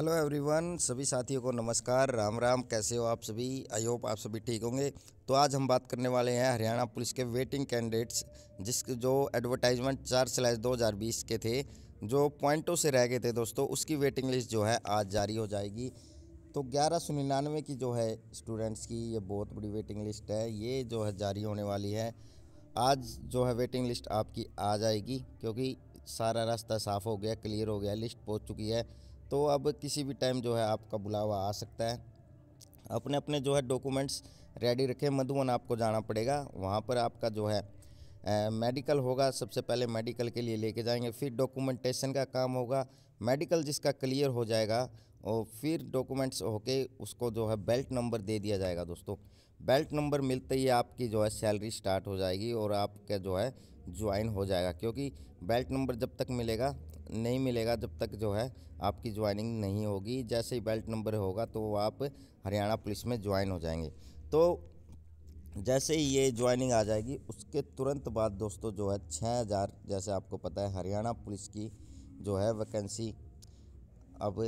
hello everyone सभी साथियों को नमस्कार राम राम कैसे हो आप सभी आई होप आप सभी ठीक होंगे तो आज हम बात करने वाले हैं हरियाणा पुलिस के वेटिंग कैंडिडेट्स जिस जो एडवर्टाइजमेंट चार स्लैश दो हज़ार बीस के थे जो पॉइंटों से रह गए थे दोस्तों उसकी वेटिंग लिस्ट जो है आज जारी हो जाएगी तो ग्यारह सौ निन्यानवे की जो है स्टूडेंट्स की ये बहुत बड़ी वेटिंग लिस्ट है ये जो है जारी होने वाली है आज जो है वेटिंग लिस्ट आपकी आ जाएगी क्योंकि सारा रास्ता साफ़ हो गया क्लियर हो गया लिस्ट पहुँच चुकी है तो अब किसी भी टाइम जो है आपका बुलावा आ सकता है अपने अपने जो है डॉक्यूमेंट्स रेडी रखें मधुबन आपको जाना पड़ेगा वहाँ पर आपका जो है ए, मेडिकल होगा सबसे पहले मेडिकल के लिए लेके जाएंगे फिर डॉक्यूमेंटेशन का काम होगा मेडिकल जिसका क्लियर हो जाएगा और फिर डॉक्यूमेंट्स होके उसको जो है बेल्ट नंबर दे दिया जाएगा दोस्तों बेल्ट नंबर मिलते ही आपकी जो है सैलरी स्टार्ट हो जाएगी और आपका जो है ज्वाइन हो जाएगा क्योंकि बेल्ट नंबर जब तक मिलेगा नहीं मिलेगा जब तक जो है आपकी ज्वाइनिंग नहीं होगी जैसे ही बेल्ट नंबर होगा तो आप हरियाणा पुलिस में ज्वाइन हो जाएंगे तो जैसे ही ये ज्वाइनिंग आ जाएगी उसके तुरंत बाद दोस्तों जो है छः हज़ार जैसे आपको पता है हरियाणा पुलिस की जो है वैकेंसी अब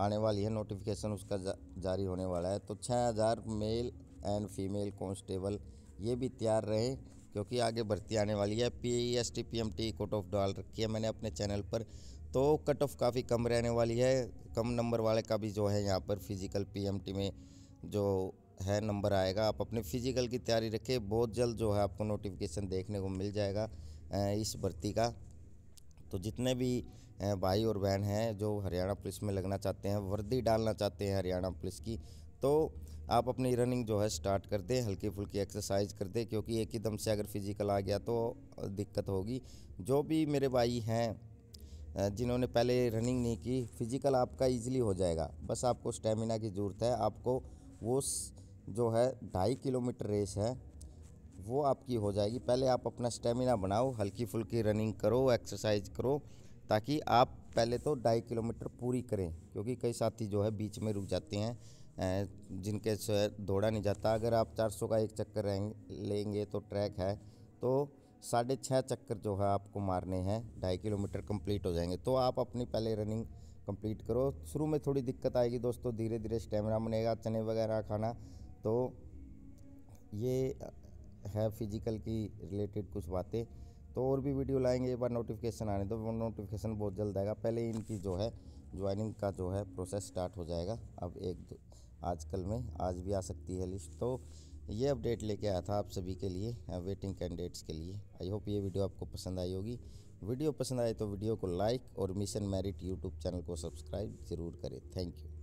आने वाली है नोटिफिकेशन उसका जा, जारी होने वाला है तो छः हज़ार मेल एंड फीमेल कॉन्स्टेबल ये भी तैयार रहें क्योंकि आगे भर्ती आने वाली है P S T P M T cut off डाल रखी है मैंने अपने चैनल पर तो कट ऑफ काफ़ी कम रहने वाली है कम नंबर वाले का भी जो है यहाँ पर फिजिकल पी एम टी में जो है नंबर आएगा आप अपने फिजिकल की तैयारी रखें बहुत जल्द जो है आपको नोटिफिकेशन देखने को मिल जाएगा इस भर्ती का तो जितने भी भाई और बहन हैं जो हरियाणा पुलिस में लगना चाहते हैं वर्दी डालना चाहते हैं हरियाणा पुलिस की तो आप अपनी रनिंग जो है स्टार्ट कर दें हल्की फुल्की एक्सरसाइज कर दें क्योंकि एक ही दम से अगर फिजिकल आ गया तो दिक्कत होगी जो भी मेरे भाई हैं जिन्होंने पहले रनिंग नहीं की फिजिकल आपका इजीली हो जाएगा बस आपको स्टेमिना की ज़रूरत है आपको वो जो है ढाई किलोमीटर रेस है वो आपकी हो जाएगी पहले आप अपना स्टेमिना बनाओ हल्की फुल्की रनिंग करो एक्सरसाइज करो ताकि आप पहले तो ढाई किलोमीटर पूरी करें क्योंकि कई साथी जो है बीच में रुक जाते हैं जिनके से दौड़ा नहीं जाता अगर आप 400 का एक चक्कर लेंगे तो ट्रैक है तो साढ़े छः चक्कर जो है आपको मारने हैं ढाई किलोमीटर कंप्लीट हो जाएंगे तो आप अपनी पहले रनिंग कंप्लीट करो शुरू में थोड़ी दिक्कत आएगी दोस्तों धीरे धीरे स्टेमिना बनेगा चने वगैरह खाना तो ये है फिजिकल की रिलेटेड कुछ बातें तो और भी वीडियो लाएंगे एक बार नोटिफिकेशन आने दो नोटिफिकेशन बहुत जल्द आएगा पहले इनकी जो है ज्वाइनिंग का जो है प्रोसेस स्टार्ट हो जाएगा अब एक दो आजकल में आज भी आ सकती है लिस्ट तो ये अपडेट लेके आया था आप सभी के लिए वेटिंग कैंडिडेट्स के लिए आई होप ये वीडियो आपको पसंद आई होगी वीडियो पसंद आए तो वीडियो को लाइक और मिशन मेरिट यूट्यूब चैनल को सब्सक्राइब ज़रूर करें थैंक यू